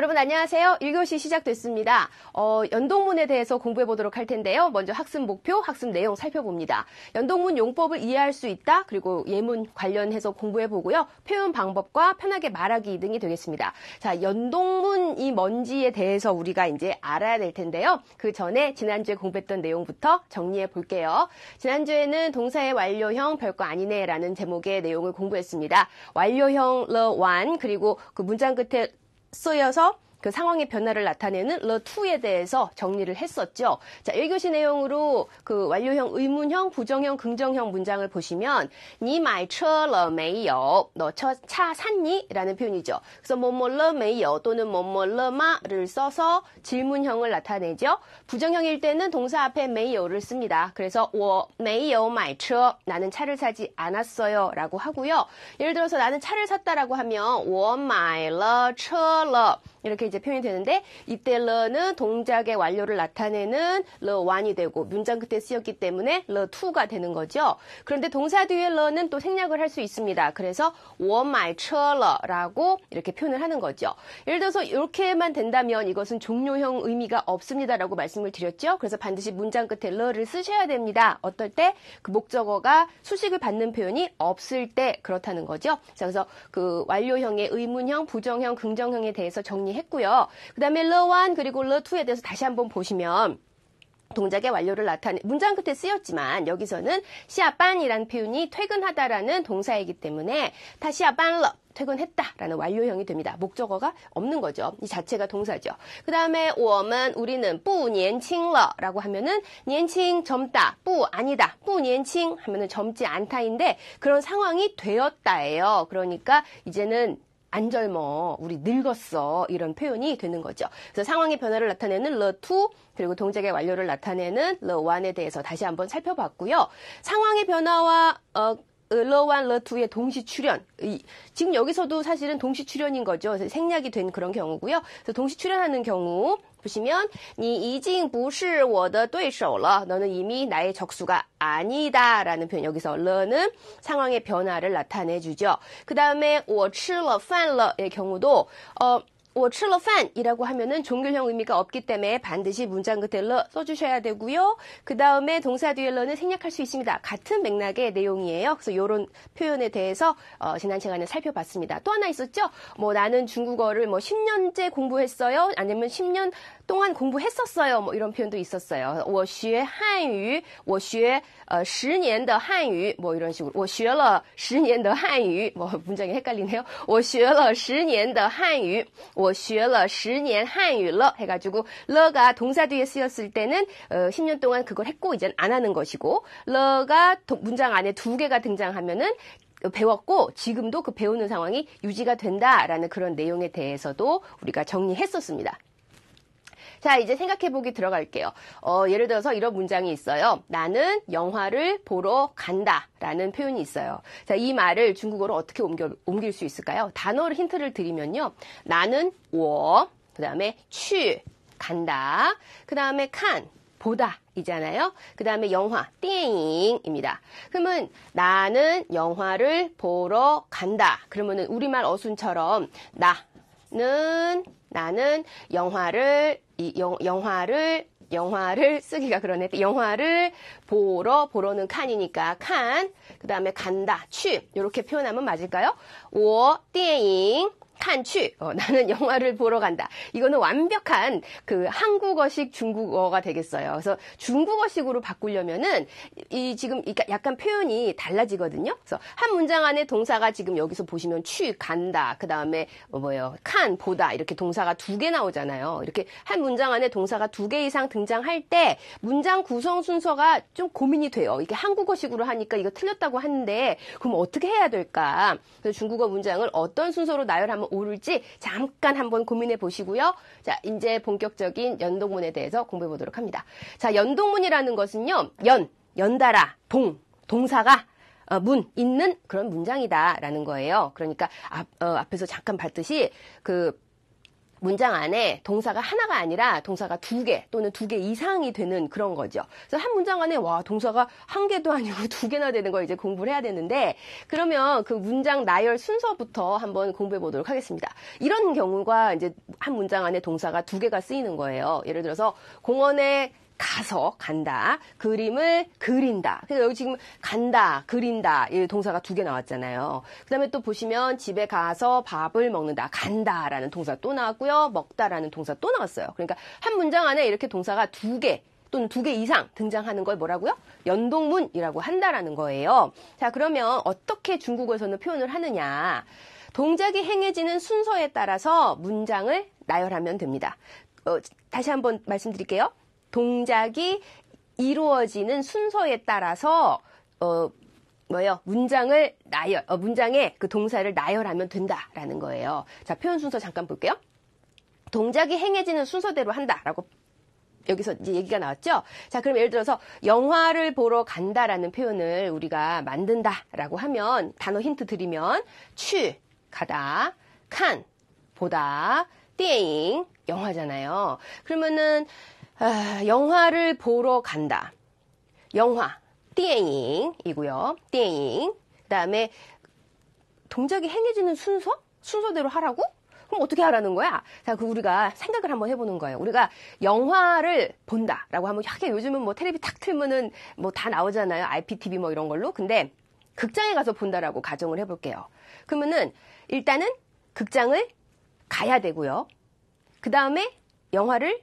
여러분 안녕하세요. 1교시 시작됐습니다. 어, 연동문에 대해서 공부해 보도록 할 텐데요. 먼저 학습 목표, 학습 내용 살펴봅니다. 연동문 용법을 이해할 수 있다. 그리고 예문 관련해서 공부해 보고요. 표현 방법과 편하게 말하기 등이 되겠습니다. 자, 연동문이 뭔지에 대해서 우리가 이제 알아야 될 텐데요. 그 전에 지난주에 공부했던 내용부터 정리해 볼게요. 지난주에는 동사의 완료형 별거 아니네라는 제목의 내용을 공부했습니다. 완료형 the one 그리고 그 문장 끝에 쓰여서 그 상황의 변화를 나타내는 러2에 대해서 정리를 했었죠. 자, 1교시 내용으로 그 완료형, 의문형, 부정형, 긍정형 문장을 보시면 니말买车메이有 너차 샀니? 라는 표현이죠. 그래서 뭐뭐러메이有 또는 뭐뭐러 마를 써서 질문형을 나타내죠. 부정형일 때는 동사 앞에 메이有를 씁니다. 그래서 我没有买车 나는 차를 사지 않았어요 라고 하고요. 예를 들어서 나는 차를 샀다라고 하면 我买了车了 이렇게 이제 표현이 되는데 이때 러는 동작의 완료를 나타내는 러완이 되고 문장 끝에 쓰였기 때문에 러투가 되는 거죠. 그런데 동사 뒤에 러는 또 생략을 할 수 있습니다. 그래서 我买车了라고 이렇게 표현을 하는 거죠. 예를 들어서 이렇게만 된다면 이것은 종료형 의미가 없습니다라고 말씀을 드렸죠. 그래서 반드시 문장 끝에 러를 쓰셔야 됩니다. 어떨 때 그 목적어가 수식을 받는 표현이 없을 때 그렇다는 거죠. 자, 그래서 그 완료형의 의문형, 부정형, 긍정형에 대해서 정리했고요. 했고요. 그 다음에 러완 그리고 러투에 대해서 다시 한번 보시면 동작의 완료를 나타내 문장 끝에 쓰였지만 여기서는 시아빤이라는 표현이 퇴근하다라는 동사이기 때문에 다시 아빤러 퇴근했다라는 완료형이 됩니다. 목적어가 없는 거죠. 이 자체가 동사죠. 그 다음에 워먼 우리는 뿌年칭러라고 하면은 年칭 젊다, 뿌 아니다, 뿌年칭 하면은 젊지 않다인데 그런 상황이 되었다예요. 그러니까 이제는 안 젊어, 우리 늙었어 이런 표현이 되는 거죠. 그래서 상황의 변화를 나타내는 the to 그리고 동작의 완료를 나타내는 the one에 대해서 다시 한번 살펴봤고요. 상황의 변화와 어, 을 러완, 러투의 동시 출연. 지금 여기서도 사실은 동시 출연인 거죠. 생략이 된 그런 경우고요. 그래서 동시 출연하는 경우 보시면 니已经不是我的对手了. 너는 이미 나의 적수가 아니다라는 표현. 여기서 러는 상황의 변화를 나타내 주죠. 그다음에 我吃了饭了의 경우도 어 我吃了饭이라고 뭐 하면은 종결형 의미가 없기 때문에 반드시 문장 끝에 러 써주셔야 되고요. 그 다음에 동사 뒤에 러는 생략할 수 있습니다. 같은 맥락의 내용이에요. 그래서 이런 표현에 대해서 어, 지난 시간에 살펴봤습니다. 또 하나 있었죠. 뭐 나는 중국어를 뭐 10년째 공부했어요. 아니면 10년 동안 공부했었어요. 뭐 이런 표현도 있었어요. 我学汉语,我学呃10年的汉语뭐 이런 식으로 我学了10年的汉语뭐 문장이 헷갈리네요. 我学了10年的汉语,我学了10年汉语了 해가지고 러가 동사 뒤에 쓰였을 때는 어, 10년 동안 그걸 했고 이젠 안 하는 것이고 러가 문장 안에 두 개가 등장하면은 그 배웠고 지금도 그 배우는 상황이 유지가 된다라는 그런 내용에 대해서도 우리가 정리했었습니다. 자, 이제 생각해보기 들어갈게요. 어, 예를 들어서 이런 문장이 있어요. 나는 영화를 보러 간다. 라는 표현이 있어요. 자, 이 말을 중국어로 어떻게 옮겨, 옮길 수 있을까요? 단어를 힌트를 드리면요. 나는 워, 그 다음에 취, 간다. 그 다음에 칸, 보다. 이잖아요. 그 다음에 영화, 띵입니다 그러면 나는 영화를 보러 간다. 그러면은 우리말 어순처럼 나는 나는 영화를 이 영, 화를 영화를 쓰기가 그러네. 영화를 보러 보러는 칸이니까 칸. 그다음에 간다. 취. 이렇게 표현하면 맞을까요? 我电影 탄취, 어, 나는 영화를 보러 간다. 이거는 완벽한 그 한국어식 중국어가 되겠어요. 그래서 중국어식으로 바꾸려면은 이 지금 약간 표현이 달라지거든요. 그래서 한 문장 안에 동사가 지금 여기서 보시면 취 간다. 그 다음에 어, 뭐예요? 칸 보다 이렇게 동사가 두 개 나오잖아요. 이렇게 한 문장 안에 동사가 두 개 이상 등장할 때 문장 구성 순서가 좀 고민이 돼요. 이게 한국어식으로 하니까 이거 틀렸다고 하는데 그럼 어떻게 해야 될까? 그래서 중국어 문장을 어떤 순서로 나열하면 오를지 잠깐 한번 고민해 보시고요. 자, 이제 본격적인 연동문에 대해서 공부해 보도록 합니다. 자, 연동문이라는 것은요. 연, 연달아, 동, 동사가 어, 문 있는 그런 문장이다라는 거예요. 그러니까 앞, 어, 앞에서 잠깐 봤듯이 그 문장 안에 동사가 하나가 아니라 동사가 두 개 또는 두 개 이상이 되는 그런 거죠. 그래서 한 문장 안에 와 동사가 한 개도 아니고 두 개나 되는 걸 이제 공부를 해야 되는데 그러면 그 문장 나열 순서부터 한번 공부해 보도록 하겠습니다. 이런 경우가 이제 한 문장 안에 동사가 두 개가 쓰이는 거예요. 예를 들어서 공원에 가서 간다, 그림을 그린다. 그러니 여기 지금 간다, 그린다 이 동사가 두 개 나왔잖아요. 그다음에 또 보시면 집에 가서 밥을 먹는다, 간다라는 동사 또 나왔고요, 먹다라는 동사 또 나왔어요. 그러니까 한 문장 안에 이렇게 동사가 두 개. 또는 두 개 이상 등장하는 걸 뭐라고요? 연동문이라고 한다라는 거예요. 자, 그러면 어떻게 중국어에서는 표현을 하느냐? 동작이 행해지는 순서에 따라서 문장을 나열하면 됩니다. 어, 다시 한번 말씀드릴게요. 동작이 이루어지는 순서에 따라서 어 뭐요 문장을 나열 어, 문장의 그 동사를 나열하면 된다라는 거예요. 자 표현 순서 잠깐 볼게요. 동작이 행해지는 순서대로 한다라고 여기서 이제 얘기가 나왔죠. 자, 그럼 예를 들어서 영화를 보러 간다라는 표현을 우리가 만든다라고 하면 단어 힌트 드리면 추 가다 칸 보다 띠잉 영화잖아요. 그러면은 아, 영화를 보러 간다. 영화, 띠잉이고요. 띠잉. 그다음에 동작이 행해지는 순서? 순서대로 하라고? 그럼 어떻게 하라는 거야? 자, 그 우리가 생각을 한번 해보는 거예요. 우리가 영화를 본다라고 하면 하게 요즘은 뭐 텔레비 탁 틀면은 뭐 다 나오잖아요. IPTV 뭐 이런 걸로. 근데 극장에 가서 본다라고 가정을 해볼게요. 그러면은 일단은 극장을 가야 되고요. 그 다음에 영화를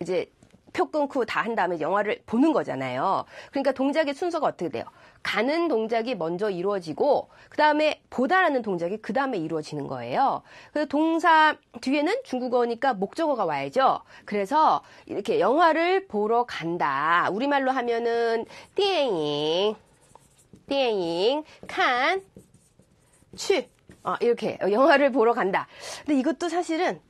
이제 표 끊고 다 한 다음에 영화를 보는 거잖아요. 그러니까 동작의 순서가 어떻게 돼요? 가는 동작이 먼저 이루어지고 그 다음에 보다라는 동작이 그 다음에 이루어지는 거예요. 그래서 동사 뒤에는 중국어니까 목적어가 와야죠. 그래서 이렇게 영화를 보러 간다. 우리말로 하면은 띠잉 띠잉 칸취 어, 이렇게 영화를 보러 간다. 근데 이것도 사실은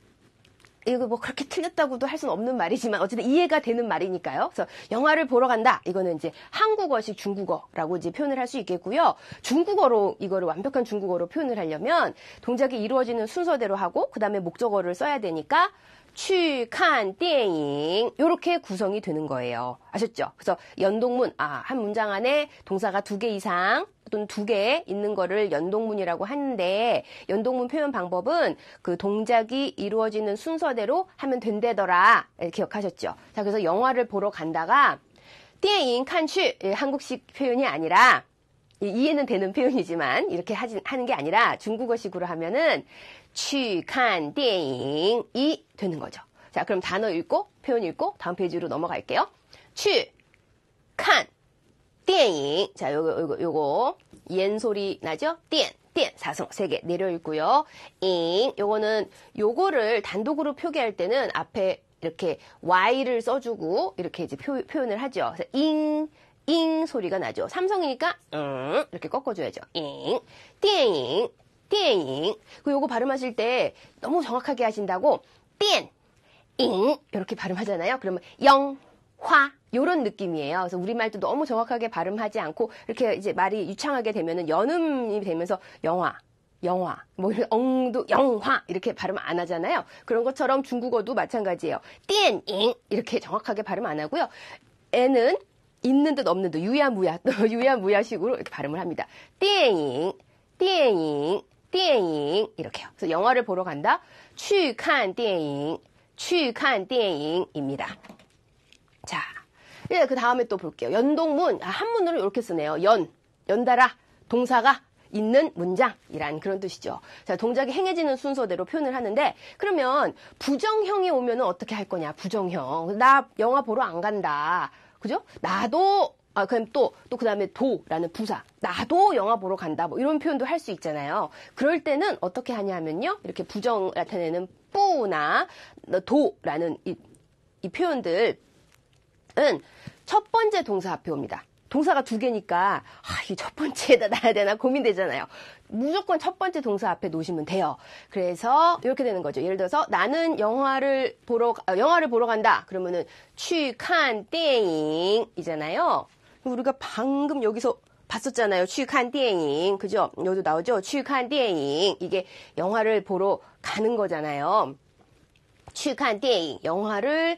이거 뭐 그렇게 틀렸다고도 할 수는 없는 말이지만 어쨌든 이해가 되는 말이니까요. 그래서 영화를 보러 간다. 이거는 이제 한국어식 중국어라고 이제 표현을 할 수 있겠고요. 중국어로 이거를 완벽한 중국어로 표현을 하려면 동작이 이루어지는 순서대로 하고 그다음에 목적어를 써야 되니까 취칸电影 이렇게 구성이 되는 거예요. 아셨죠? 그래서 연동문 아, 한 문장 안에 동사가 두 개 이상 또는 두 개 있는 거를 연동문이라고 하는데 연동문 표현 방법은 그 동작이 이루어지는 순서대로 하면 된대더라. 예, 기억하셨죠? 자, 그래서 영화를 보러 간다가 电影 칸취 예, 한국식 표현이 아니라 이해는 되는 표현이지만 이렇게 하는 게 아니라 중국어식으로 하면은 취看电影이 되는 거죠. 자, 그럼 단어 읽고 표현 읽고 다음 페이지로 넘어갈게요. 취看电影 자, 요거 요거 요거 옌 소리 나죠? 电 띠엔 사성 세 개 내려 읽고요. 잉 요거는 요거를 단독으로 표기할 때는 앞에 이렇게 y를 써주고 이렇게 이제 표, 현을 하죠. 그래서 잉, 잉 소리가 나죠. 삼성이니까 응 이렇게 꺾어줘야죠. 잉, 띠잉 띠잉. 그 요거 발음하실 때 너무 정확하게 하신다고 띠잉 이렇게 발음하잖아요. 그러면 영화 요런 느낌이에요. 그래서 우리말도 너무 정확하게 발음하지 않고 이렇게 이제 말이 유창하게 되면은 연음이 되면서 영화 영화, 뭐 이런 엉도 영화 이렇게 발음 안 하잖아요. 그런 것처럼 중국어도 마찬가지예요. 띠엔잉 이렇게 정확하게 발음 안 하고요. 에는 있는 듯 없는 듯 유야무야 또 유야무야식으로 이렇게 발음을 합니다. 띠엔잉, 띠엔잉. 电影 이렇게요. 그래서 영화를 보러 간다. 去看电影, 去看电影입니다. 자, 예, 그 다음에 또 볼게요. 연동문 아, 한문으로 이렇게 쓰네요. 연, 연달아 동사가 있는 문장이란 그런 뜻이죠. 자, 동작이 행해지는 순서대로 표현을 하는데 그러면 부정형이 오면은 어떻게 할 거냐? 부정형. 나 영화 보러 안 간다. 그죠? 나도 아, 그럼 또, 또 그 다음에 도라는 부사. 나도 영화 보러 간다. 뭐 이런 표현도 할 수 있잖아요. 그럴 때는 어떻게 하냐 면요 이렇게 부정 나타내는 뿌나 도라는 이, 이 표현들은 첫 번째 동사 앞에 옵니다. 동사가 두 개니까 아, 이첫 번째에다 놔야 되나 고민되잖아요. 무조건 첫 번째 동사 앞에 놓으시면 돼요. 그래서 이렇게 되는 거죠. 예를 들어서 나는 영화를 보러 아, 영화를 보러 간다. 그러면은 취칸 땡잉이잖아요. 우리가 방금 여기서 봤었잖아요. 취한 익대잉 그죠? 여기도 나오죠? 취한 익대잉 이게 영화를 보러 가는 거잖아요. 취한 익대잉 영화를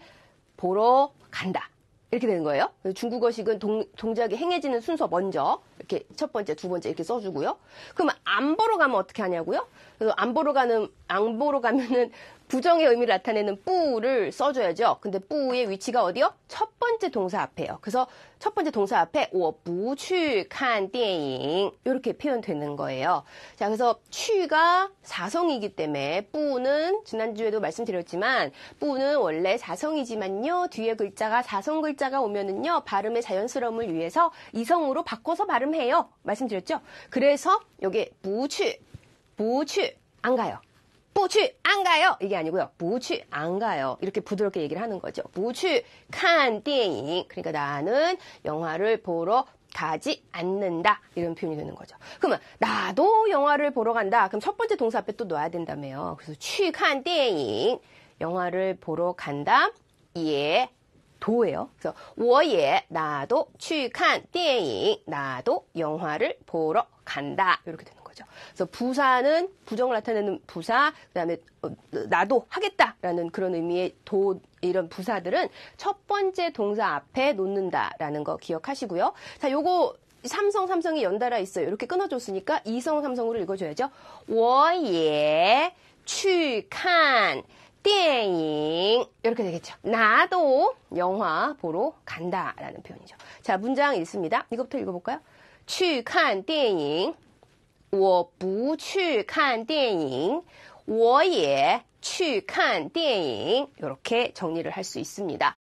보러 간다. 이렇게 되는 거예요. 중국어식은 동, 동작이 행해지는 순서 먼저 이렇게 첫 번째, 두 번째 이렇게 써주고요. 그럼 안 보러 가면 어떻게 하냐고요? 안 보러 가는 안 보러 가면은 부정의 의미를 나타내는 뿌를 써줘야죠. 근데 뿌의 위치가 어디요? 첫 번째 동사 앞에요. 그래서 첫 번째 동사 앞에 我不去看电影 이렇게 표현되는 거예요. 자, 그래서 去가 사성이기 때문에 뿌는 지난주에도 말씀드렸지만 뿌는 원래 사성이지만요. 뒤에 글자가 사성 글자가 오면은요. 발음의 자연스러움을 위해서 이성으로 바꿔서 발음해요. 말씀드렸죠? 그래서 여기 不去,不去안 가요. 부취 안 가요. 이게 아니고요. 부취 안 가요. 이렇게 부드럽게 얘기를 하는 거죠. 부취 칸띵잉. 그러니까 나는 영화를 보러 가지 않는다. 이런 표현이 되는 거죠. 그러면 나도 영화를 보러 간다. 그럼 첫 번째 동사 앞에 또놔야 된다며요. 그래서 취칸띵잉. 영화를 보러 간다. 예. 도예요. 그래서 워예 나도 취칸电잉 나도 영화를 보러 간다. 이렇게 되는 거예요. 거죠. 그래서 부사는 부정을 나타내는 부사, 그다음에 어, 나도 하겠다라는 그런 의미의 도 이런 부사들은 첫 번째 동사 앞에 놓는다라는 거 기억하시고요. 자, 요거 삼성 삼성이 연달아 있어요. 이렇게 끊어줬으니까 이성 삼성으로 읽어줘야죠. 我也去看 띠잉 이렇게 되겠죠. 나도 영화 보러 간다라는 표현이죠. 자 문장 읽습니다. 이것부터 읽어볼까요? 去看电影。 我不去看电影，我也去看电影。이렇게 정리를 할 수 있습니다.